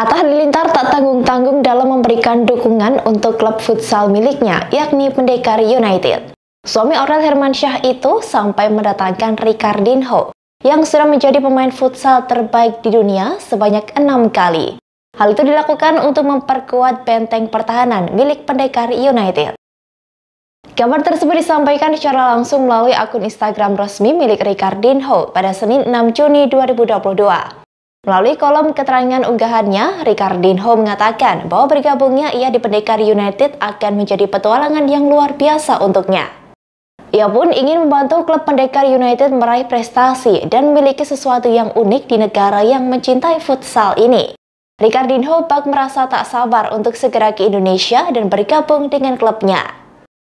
Atta Halilintar tak tanggung-tanggung dalam memberikan dukungan untuk klub futsal miliknya, yakni Pendekar United. Suami Aurel Hermansyah itu sampai mendatangkan Ricardinho, yang sudah menjadi pemain futsal terbaik di dunia sebanyak enam kali. Hal itu dilakukan untuk memperkuat benteng pertahanan milik Pendekar United. Gambar tersebut disampaikan secara langsung melalui akun Instagram resmi milik Ricardinho pada Senin 6 Juni 2022. Melalui kolom keterangan unggahannya, Ricardinho mengatakan bahwa bergabungnya ia di Pendekar United akan menjadi petualangan yang luar biasa untuknya. Ia pun ingin membantu klub Pendekar United meraih prestasi dan memiliki sesuatu yang unik di negara yang mencintai futsal ini. Ricardinho bak merasa tak sabar untuk segera ke Indonesia dan bergabung dengan klubnya.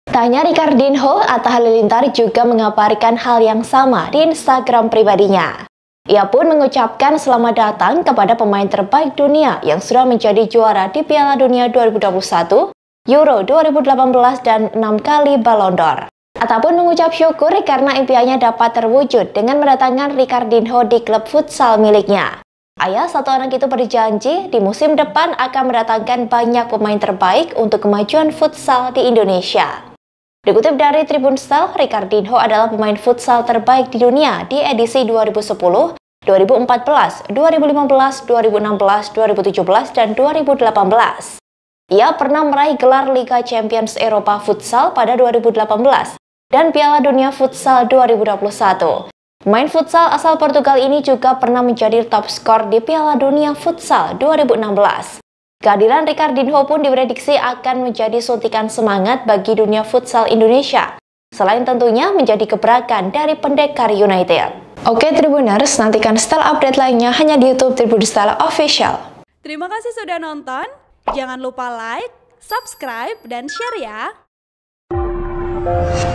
Tanya Ricardinho, Atta Halilintar juga mengabarkan hal yang sama di Instagram pribadinya. Ia pun mengucapkan selamat datang kepada pemain terbaik dunia yang sudah menjadi juara di Piala Dunia 2021, Euro 2018, dan 6 kali Ballon d'Or. Ataupun mengucap syukur karena impiannya dapat terwujud dengan mendatangkan Ricardinho di klub futsal miliknya. Ayah satu anak itu berjanji di musim depan akan mendatangkan banyak pemain terbaik untuk kemajuan futsal di Indonesia. Dikutip dari Tribun Style, Ricardinho adalah pemain futsal terbaik di dunia di edisi 2010, 2014, 2015, 2016, 2017, dan 2018. Ia pernah meraih gelar Liga Champions Eropa Futsal pada 2018 dan Piala Dunia Futsal 2021. Main futsal asal Portugal ini juga pernah menjadi top skor di Piala Dunia Futsal 2016. Kehadiran Ricardinho pun diprediksi akan menjadi suntikan semangat bagi dunia futsal Indonesia, selain tentunya menjadi keberakan dari pendekar United. Oke Tribuners, nantikan style update lainnya hanya di YouTube Tribun Style Official. Terima kasih sudah nonton, jangan lupa like, subscribe, dan share ya!